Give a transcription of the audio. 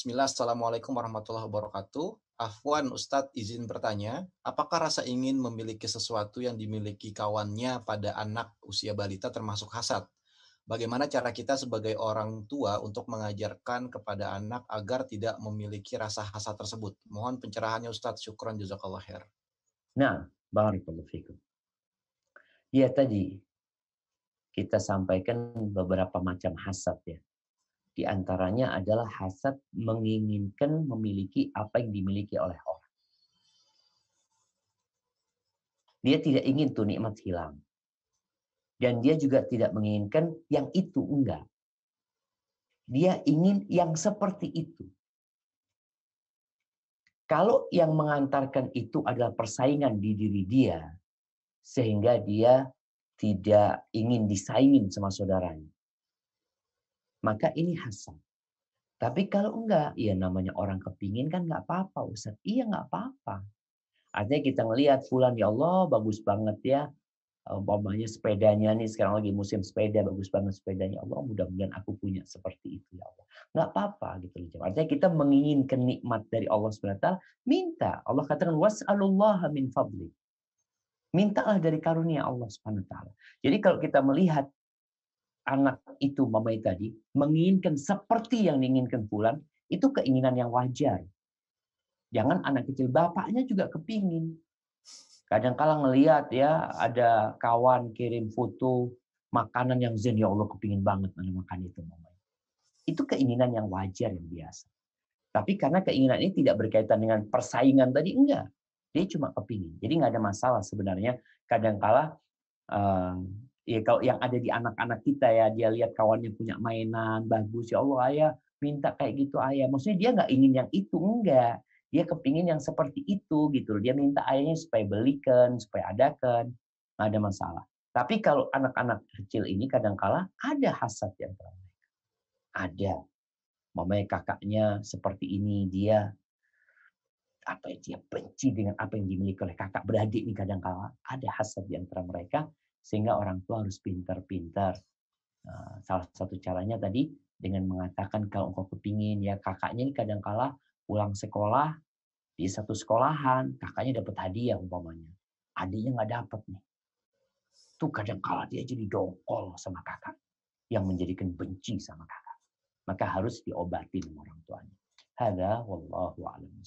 Bismillah, Assalamualaikum warahmatullahi wabarakatuh. Afwan Ustadz izin bertanya, apakah rasa ingin memiliki sesuatu yang dimiliki kawannya pada anak usia balita termasuk hasad? Bagaimana cara kita sebagai orang tua untuk mengajarkan kepada anak agar tidak memiliki rasa hasad tersebut? Mohon pencerahannya Ustadz, syukron jazakallah khair. Nah, barakallahu fikum. Ya tadi, kita sampaikan beberapa macam hasad ya di antaranya adalah hasad menginginkan memiliki apa yang dimiliki oleh orang. Dia tidak ingin tuh nikmat hilang. Dan dia juga tidak menginginkan yang itu enggak. Dia ingin yang seperti itu. Kalau yang mengantarkan itu adalah persaingan di diri dia, sehingga dia tidak ingin disaingin sama saudaranya maka ini hasan. Tapi kalau enggak, ya namanya orang kepingin kan enggak apa-apa Ustaz. Iya enggak apa-apa. Artinya kita melihat fulan ya Allah bagus banget ya. Umpamanya sepedanya nih sekarang lagi musim sepeda bagus banget sepedanya ya Allah mudah-mudahan aku punya seperti itu ya Allah nggak apa-apa gitu loh artinya kita menginginkan nikmat dari Allah swt minta Allah katakan wasallallahu min fadli mintalah dari karunia Allah swt jadi kalau kita melihat anak itu mamai tadi menginginkan seperti yang diinginkan bulan itu keinginan yang wajar. Jangan anak kecil bapaknya juga kepingin. Kadang-kala ngelihat ya ada kawan kirim foto makanan yang zen ya Allah kepingin banget makan itu mamai. Itu keinginan yang wajar yang biasa. Tapi karena keinginan ini tidak berkaitan dengan persaingan tadi enggak. Dia cuma kepingin. Jadi nggak ada masalah sebenarnya. Kadangkala -kadang, eh, ya kalau yang ada di anak-anak kita ya dia lihat kawannya punya mainan bagus ya Allah ayah minta kayak gitu ayah maksudnya dia nggak ingin yang itu enggak dia kepingin yang seperti itu gitu dia minta ayahnya supaya belikan supaya adakan nggak ada masalah tapi kalau anak-anak kecil ini kadang-kala ada hasad yang antara mereka ada mamanya kakaknya seperti ini dia apa ya, dia benci dengan apa yang dimiliki oleh kakak beradik ini kadang-kala ada hasad di antara mereka sehingga orang tua harus pintar-pintar. Nah, salah satu caranya tadi dengan mengatakan kalau engkau kepingin ya kakaknya ini kadang kala pulang sekolah di satu sekolahan kakaknya dapat hadiah umpamanya adiknya nggak dapat nih tuh kala dia jadi dongkol sama kakak yang menjadikan benci sama kakak maka harus diobatin orang tuanya hada wallahu a'lam